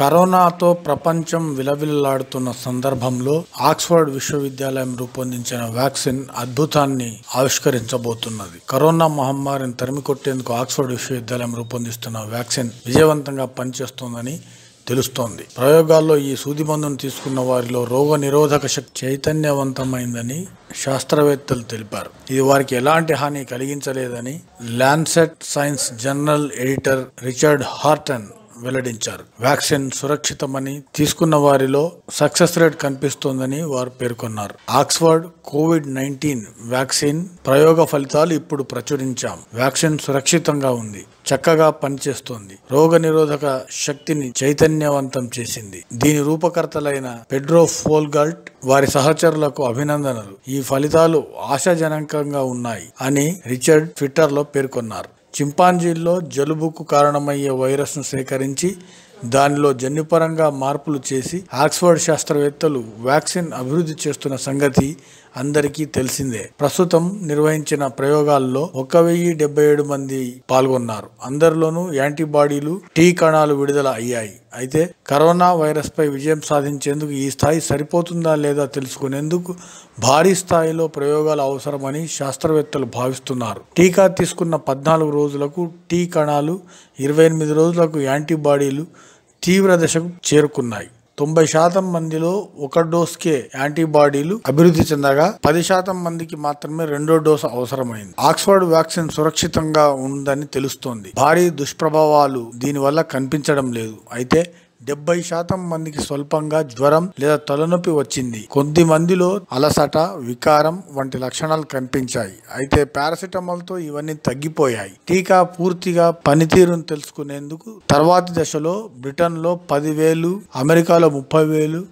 కరోనాతో ప్రపంచం విలవిల్లాడుతున్న సందర్భంలో ఆక్స్ఫర్డ్ విశ్వవిద్యాలయం రూపొందించిన వ్యాక్సిన్ అద్భుతాన్ని ఆవిష్కరించబోతున్నది కరోనా మహమ్మారిని తరిమికొట్టేందుకు ఆక్స్ఫర్డ్ విశ్వవిద్యాలయం రూపొందిస్తున్న వ్యాక్సిన్ విజయవంతంగా పనిచేస్తోందని తెలుస్తోంది ప్రయోగాల్లో ఈ సూది మందును తీసుకున్న వారిలో రోగ నిరోధక శక్తి చైతన్యవంతమైందని శాస్త్రవేత్తలు తెలిపారు ఇది వారికి ఎలాంటి హాని కలిగించలేదని Lancet science journal editor Richard Horton వెల్లడించారు వ్యాక్సిన్ సురక్షితమని తీసుకున్న వారిలో సక్సెస్ రేట్ కనిపిస్తోందని వారు పేర్కొన్నారు ఆక్స్ఫర్డ్ కోవిడ్ నైన్టీన్ వ్యాక్సిన్ ప్రయోగ ఫలితాలు ఇప్పుడు ప్రచురించాం వ్యాక్సిన్ సురక్షితంగా ఉంది చక్కగా పనిచేస్తోంది రోగ నిరోధక శక్తిని చైతన్యవంతం చేసింది దీని రూపకర్తలైన పెడ్రో ఫోల్గల్ట్ వారి సహచరులకు అభినందనలు ఈ ఫలితాలు ఆశాజనకంగా ఉన్నాయి అని రిచర్డ్ ట్విట్టర్లో పేర్కొన్నారు చింపాంజీల్లో జలుబుకు కారణమయ్యే వైరస్ను సేకరించి దానిలో జన్యుపరంగా మార్పులు చేసి ఆక్స్ఫర్డ్ శాస్త్రవేత్తలు వ్యాక్సిన్ అభివృద్ధి చేస్తున్న సంగతి అందరికీ తెలిసిందే ప్రస్తుతం నిర్వహించిన ప్రయోగాల్లో ఒక వెయ్యి డెబ్బై ఏడు మంది పాల్గొన్నారు అందరిలోనూ యాంటీబాడీలు టీ కణాలు విడుదల అయ్యాయి అయితే కరోనా వైరస్ పై విజయం సాధించేందుకు ఈ స్థాయి సరిపోతుందా లేదా తెలుసుకునేందుకు భారీ స్థాయిలో ప్రయోగాలు అవసరమని శాస్త్రవేత్తలు భావిస్తున్నారు టీకా తీసుకున్న పద్నాలుగు రోజులకు టీ కణాలు ఇరవై ఎనిమిది రోజులకు యాంటీబాడీలు తీవ్ర దశకు చేరుకున్నాయి తొంభై శాతం మందిలో ఒక డోస్కే యాంటీబాడీలు అభివృద్ధి చెందగా పది శాతం మందికి మాత్రమే రెండో డోసు అవసరమైంది ఆక్స్ఫర్డ్ వ్యాక్సిన్ సురక్షితంగా ఉందని తెలుస్తోంది భారీ దుష్ప్రభావాలు దీనివల్ల కనిపించడం లేదు అయితే డెబ్బై శాతం మందికి స్వల్పంగా జ్వరం లేదా తలనొప్పి వచ్చింది కొద్ది మందిలో అలసట వికారం వంటి లక్షణాలు కనిపించాయి అయితే పారాసిటమాల్తో ఇవన్నీ తగ్గిపోయాయి టీకా పూర్తిగా పనితీరును తెలుసుకునేందుకు తర్వాతి దశలో బ్రిటన్లో పదివేలు అమెరికాలో ముప్పై వేలు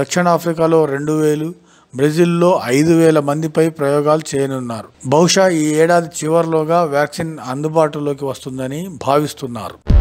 దక్షిణాఫ్రికాలో రెండు వేలు బ్రెజిల్లో ఐదు వేల మందిపై ప్రయోగాలు చేయనున్నారు బహుశా ఈ ఏడాది చివరిలోగా వ్యాక్సిన్ అందుబాటులోకి వస్తుందని భావిస్తున్నారు